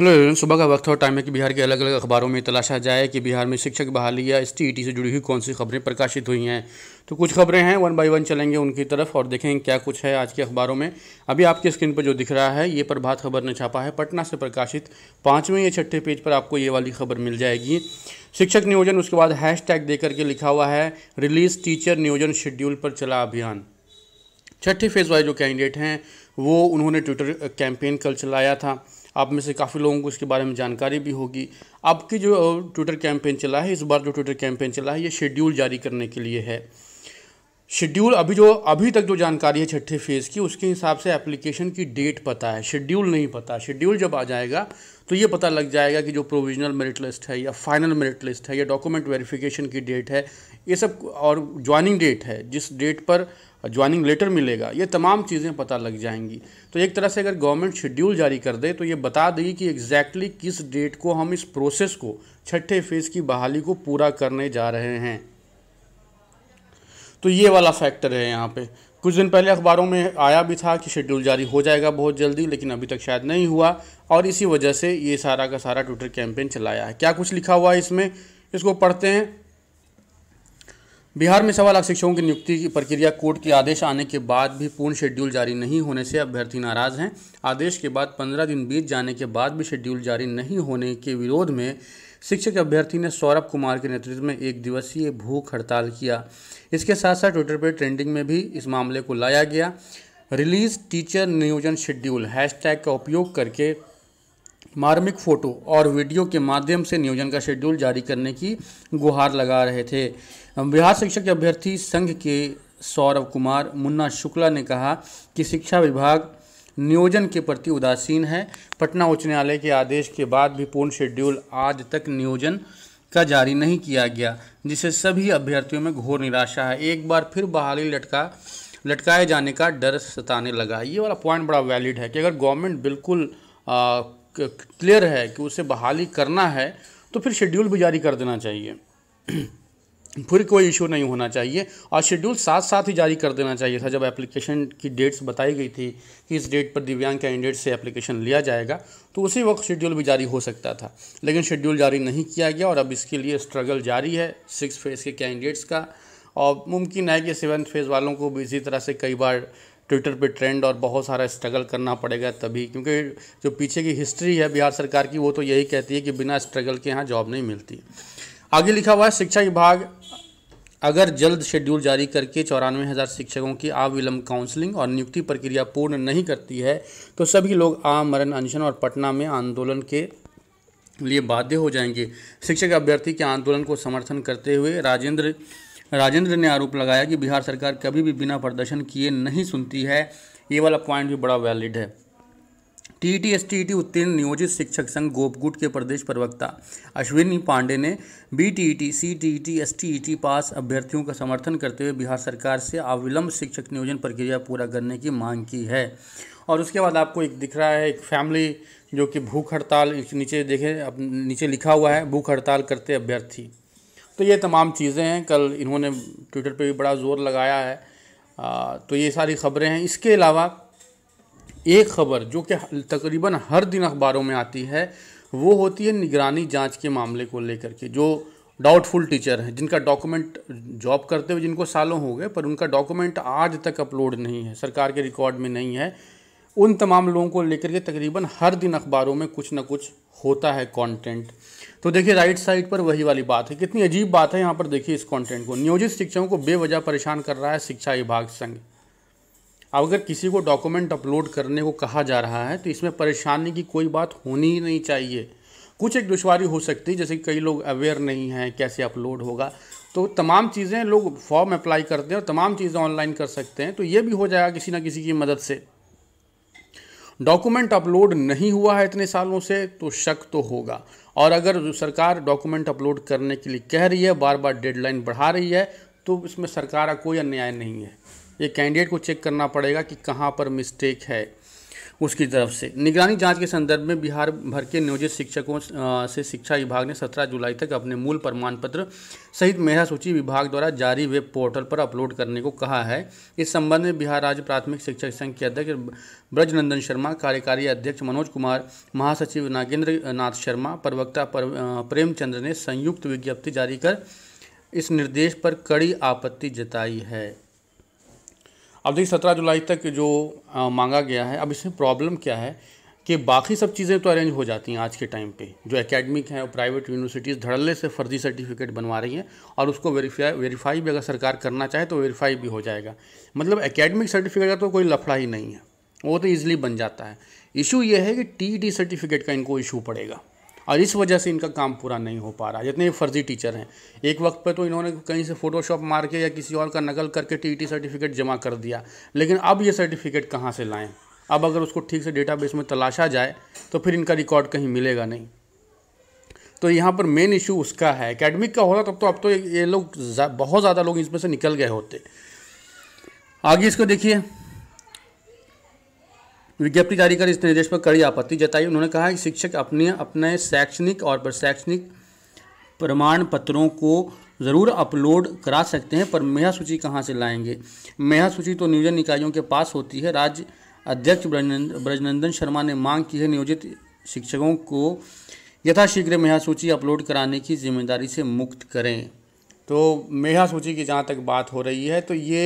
hello सुबह का वक्त और टाइम है कि बिहार के अलग अलग अखबारों में तलाशा जाए कि बिहार में शिक्षक बहाली या एस टी e से जुड़ी हुई कौन सी खबरें प्रकाशित हुई हैं तो कुछ खबरें हैं वन बाय वन चलेंगे उनकी तरफ और देखेंगे क्या कुछ है आज के अखबारों में अभी आपकी स्क्रीन पर जो दिख रहा है ये प्रभात खबर ने छापा है पटना से प्रकाशित पाँचवें या छठे पेज पर आपको ये वाली खबर मिल जाएगी शिक्षक नियोजन उसके बाद हैश टैग दे करके लिखा हुआ है रिलीज टीचर नियोजन शेड्यूल पर चला अभियान छठे फेज वाले जो कैंडिडेट हैं वो उन्होंने ट्विटर कैंपेन कल चलाया था आप में से काफ़ी लोगों को इसके बारे में जानकारी भी होगी आपकी जो ट्विटर कैंपेन चला है इस बार जो ट्विटर कैंपेन चला है ये शेड्यूल जारी करने के लिए है शेड्यूल अभी जो अभी तक जो जानकारी है छठे फेज़ की उसके हिसाब से एप्लीकेशन की डेट पता है शेड्यूल नहीं पता शेड्यूल जब आ जाएगा तो ये पता लग जाएगा कि जो प्रोविजनल मेरिट लिस्ट है या फाइनल मेरिट लिस्ट है या डॉक्यूमेंट वेरिफिकेशन की डेट है ये सब और ज्वाइनिंग डेट है जिस डेट पर ज्वाइनिंग लेटर मिलेगा ये तमाम चीज़ें पता लग जाएंगी तो एक तरह से अगर गवर्नमेंट शेड्यूल जारी कर दे तो ये बता देगी कि एग्जैक्टली exactly किस डेट को हम इस प्रोसेस को छठे फेज़ की बहाली को पूरा करने जा रहे हैं तो ये वाला फैक्टर है यहाँ पे कुछ दिन पहले अखबारों में आया भी था कि शेड्यूल जारी हो जाएगा बहुत जल्दी लेकिन अभी तक शायद नहीं हुआ और इसी वजह से ये सारा का सारा ट्विटर कैंपेन चलाया है क्या कुछ लिखा हुआ है इसमें इसको पढ़ते हैं बिहार में सवा लाख शिक्षकों की नियुक्ति की प्रक्रिया कोर्ट के आदेश आने के बाद भी पूर्ण शेड्यूल जारी नहीं होने से अभ्यर्थी नाराज हैं आदेश के बाद पंद्रह दिन बीत जाने के बाद भी शेड्यूल जारी नहीं होने के विरोध में शिक्षक अभ्यर्थी ने सौरभ कुमार के नेतृत्व में एक दिवसीय भूख हड़ताल किया इसके साथ साथ ट्विटर पर ट्रेंडिंग में भी इस मामले को लाया गया रिलीज टीचर नियोजन शेड्यूल हैशटैग का उपयोग करके मार्मिक फ़ोटो और वीडियो के माध्यम से नियोजन का शेड्यूल जारी करने की गुहार लगा रहे थे बिहार शिक्षक अभ्यर्थी संघ के सौरव कुमार मुन्ना शुक्ला ने कहा कि शिक्षा विभाग नियोजन के प्रति उदासीन है पटना उच्च न्यायालय के आदेश के बाद भी पूर्ण शेड्यूल आज तक नियोजन का जारी नहीं किया गया जिससे सभी अभ्यर्थियों में घोर निराशा है एक बार फिर बहाली लटका लटकाए जाने का डर सताने लगा ये वाला पॉइंट बड़ा वैलिड है कि अगर गवर्नमेंट बिल्कुल आ, क्लियर है कि उसे बहाली करना है तो फिर शेड्यूल भी जारी कर देना चाहिए फिर कोई इशू नहीं होना चाहिए और शेड्यूल साथ साथ ही जारी कर देना चाहिए था जब एप्लीकेशन की डेट्स बताई गई थी कि इस डेट पर दिव्यांग कैंडिडेट से एप्लीकेशन लिया जाएगा तो उसी वक्त शेड्यूल भी जारी हो सकता था लेकिन शेड्यूल जारी नहीं किया गया और अब इसके लिए स्ट्रगल जारी है सिक्स फेज़ के कैंडिडेट्स का और मुमकिन है कि सेवन्थ फेज़ वालों को भी इसी तरह से कई बार ट्विटर पे ट्रेंड और बहुत सारा स्ट्रगल करना पड़ेगा तभी क्योंकि जो पीछे की हिस्ट्री है बिहार सरकार की वो तो यही कहती है कि बिना स्ट्रगल के यहाँ जॉब नहीं मिलती आगे लिखा हुआ है शिक्षा विभाग अगर जल्द शेड्यूल जारी करके चौरानवे हज़ार शिक्षकों की अविलंब काउंसलिंग और नियुक्ति प्रक्रिया पूर्ण नहीं करती है तो सभी लोग आमरण अनशन और पटना में आंदोलन के लिए बाध्य हो जाएंगे शिक्षक अभ्यर्थी के आंदोलन को समर्थन करते हुए राजेंद्र राजेंद्र ने आरोप लगाया कि बिहार सरकार कभी भी बिना प्रदर्शन किए नहीं सुनती है ये वाला पॉइंट भी बड़ा वैलिड है T T S T T उत्तीर्ण नियोजित शिक्षक संघ गोपगुट के प्रदेश प्रवक्ता अश्विनी पांडे ने B T E T C T E T S T E T pass अभ्यर्थियों का समर्थन करते हुए बिहार सरकार से अविलंब शिक्षक नियोजन प्रक्रिया पूरा करने की मांग की है और उसके बाद आपको एक दिख रहा है एक फैमिली जो कि भूख हड़ताल नीचे देखें नीचे लिखा हुआ है भूख हड़ताल करते अभ्यर्थी तो ये तमाम चीज़ें हैं कल इन्होंने ट्विटर पे भी बड़ा ज़ोर लगाया है आ, तो ये सारी खबरें हैं इसके अलावा एक खबर जो कि तकरीबन हर दिन अखबारों में आती है वो होती है निगरानी जांच के मामले को लेकर के जो डाउटफुल टीचर हैं जिनका डॉक्यूमेंट जॉब करते हुए जिनको सालों हो गए पर उनका डॉक्यूमेंट आज तक अपलोड नहीं है सरकार के रिकॉर्ड में नहीं है उन तमाम लोगों को लेकर के तकरीबन हर दिन अखबारों में कुछ ना कुछ होता है कंटेंट तो देखिए राइट साइड पर वही वाली बात है कितनी अजीब बात है यहाँ पर देखिए इस कंटेंट को नियोजित शिक्षकों को बेवजह परेशान कर रहा है शिक्षा विभाग संघ अब अगर किसी को डॉक्यूमेंट अपलोड करने को कहा जा रहा है तो इसमें परेशानी की कोई बात होनी ही नहीं चाहिए कुछ एक दुशारी हो सकती है जैसे कई लोग अवेयर नहीं हैं कैसे अपलोड होगा तो तमाम चीज़ें लोग फॉर्म अप्लाई करते हैं और तमाम चीज़ें ऑनलाइन कर सकते हैं तो ये भी हो जाएगा किसी ना किसी की मदद से डॉक्यूमेंट अपलोड नहीं हुआ है इतने सालों से तो शक तो होगा और अगर सरकार डॉक्यूमेंट अपलोड करने के लिए कह रही है बार बार डेडलाइन बढ़ा रही है तो इसमें सरकार का कोई अन्याय नहीं है ये कैंडिडेट को चेक करना पड़ेगा कि कहाँ पर मिस्टेक है उसकी तरफ से निगरानी जांच के संदर्भ में बिहार भर के नियोजित शिक्षकों से शिक्षा विभाग ने 17 जुलाई तक अपने मूल प्रमाण पत्र सहित मेधा सूची विभाग द्वारा जारी वेब पोर्टल पर अपलोड करने को कहा है इस संबंध में बिहार राज्य प्राथमिक शिक्षक संघ के अध्यक्ष ब्रजनंदन शर्मा कार्यकारी अध्यक्ष मनोज कुमार महासचिव नागेंद्र नाथ शर्मा प्रवक्ता प्रेमचंद्र ने संयुक्त विज्ञप्ति जारी कर इस निर्देश पर कड़ी आपत्ति जताई है अब देखिए सत्रह जुलाई तक जो आ, मांगा गया है अब इसमें प्रॉब्लम क्या है कि बाकी सब चीज़ें तो अरेंज हो जाती हैं आज के टाइम पे जो एकेडमिक हैं वो प्राइवेट यूनिवर्सिटीज़ धड़ल्ले से फर्जी सर्टिफिकेट बनवा रही हैं और उसको वेरीफाई वेरीफाई भी अगर सरकार करना चाहे तो वेरीफाई भी हो जाएगा मतलब एकेडमिक सर्टिफिकेट का तो कोई लफड़ा ही नहीं है वो तो ईजिली बन जाता है इशू ये है कि टी सर्टिफिकेट e का इनको इशू पड़ेगा और इस वजह से इनका काम पूरा नहीं हो पा रहा जितने फर्जी टीचर हैं एक वक्त पर तो इन्होंने कहीं से फ़ोटोशॉप मार के या किसी और का नकल करके टी सर्टिफिकेट e जमा कर दिया लेकिन अब ये सर्टिफिकेट कहाँ से लाएँ अब अगर उसको ठीक से डेटाबेस में तलाशा जाए तो फिर इनका रिकॉर्ड कहीं मिलेगा नहीं तो यहाँ पर मेन इशू उसका है एकेडमिक का होता तब तो अब तो ये लोग बहुत ज़्यादा लोग इसमें से निकल गए होते आगे इसको देखिए विज्ञप्ति जारी कर इस निर्देश पर कड़ी आपत्ति जताई उन्होंने कहा कि शिक्षक अपने अपने शैक्षणिक और प्रशैक्षणिक प्रमाण पत्रों को ज़रूर अपलोड करा सकते हैं पर मेहा सूची कहाँ से लाएंगे मेहा सूची तो नियोजन इकाइयों के पास होती है राज्य अध्यक्ष ब्रजनंदन शर्मा ने मांग की है नियोजित शिक्षकों को यथाशीघ्र मेहा सूची अपलोड कराने की जिम्मेदारी से मुक्त करें तो मेहा सूची की जहाँ तक बात हो रही है तो ये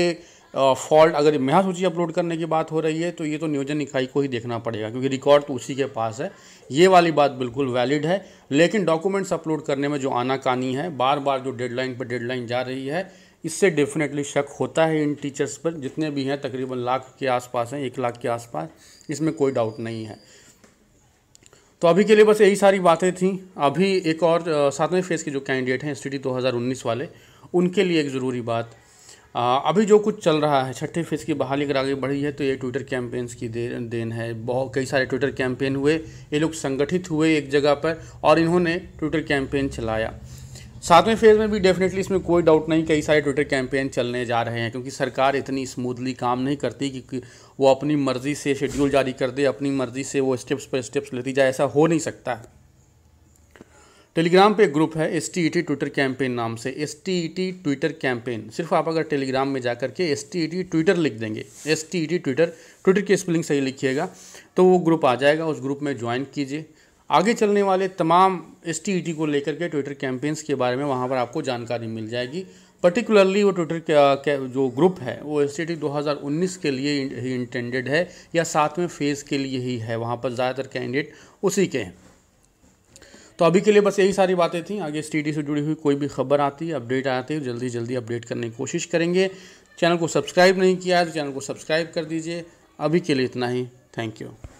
फॉल्ट अगर मेहा सूची अपलोड करने की बात हो रही है तो ये तो नियोजन इकाई को ही देखना पड़ेगा क्योंकि रिकॉर्ड तो उसी के पास है ये वाली बात बिल्कुल वैलिड है लेकिन डॉक्यूमेंट्स अपलोड करने में जो आनाकानी है बार बार जो डेडलाइन पर डेडलाइन जा रही है इससे डेफिनेटली शक होता है इन टीचर्स पर जितने भी हैं तकरीबन लाख के आसपास हैं एक लाख के आसपास इसमें कोई डाउट नहीं है तो अभी के लिए बस यही सारी बातें थी अभी एक और सातवें फेज़ के जो कैंडिडेट हैं एस टी वाले उनके लिए एक ज़रूरी बात अभी जो कुछ चल रहा है छठे फेज़ की बहाली अगर आगे बढ़ी है तो ये ट्विटर कैंपेन्स की दे, देन है बहुत कई सारे ट्विटर कैंपेन हुए ये लोग संगठित हुए एक जगह पर और इन्होंने ट्विटर कैंपेन चलाया सातवें फेज़ में भी डेफिनेटली इसमें कोई डाउट नहीं कई सारे ट्विटर कैंपेन चलने जा रहे हैं क्योंकि सरकार इतनी स्मूथली काम नहीं करती कि वो अपनी मर्ज़ी से शेड्यूल जारी कर दे अपनी मर्ज़ी से वो स्टेप्स पर स्टेप्स लेती जाए ऐसा हो नहीं सकता है टेलीग्राम पे एक ग्रुप है S T E T Twitter campaign नाम से S T E T Twitter campaign सिर्फ आप अगर टेलीग्राम में जाकर के S T E T Twitter लिख देंगे S T E T Twitter Twitter की स्पेलिंग सही लिखिएगा तो वो ग्रुप आ जाएगा उस ग्रुप में ज्वाइन कीजिए आगे चलने वाले तमाम एस टी ई टी को लेकर के ट्विटर कैंपेन्स के बारे में वहाँ पर आपको जानकारी मिल जाएगी पर्टिकुलरली वो ट्विटर जो ग्रुप है वो एस टी टी दो हज़ार उन्नीस के लिए ही इंटेंडेड है या सातवें फेज़ के लिए ही है वहाँ पर ज़्यादातर कैंडिडेट उसी के हैं तो अभी के लिए बस यही सारी बातें थी आगे एस से जुड़ी हुई कोई भी खबर आती है अपडेट आती है जल्दी जल्दी अपडेट करने की कोशिश करेंगे चैनल को सब्सक्राइब नहीं किया है तो चैनल को सब्सक्राइब कर दीजिए अभी के लिए इतना ही थैंक यू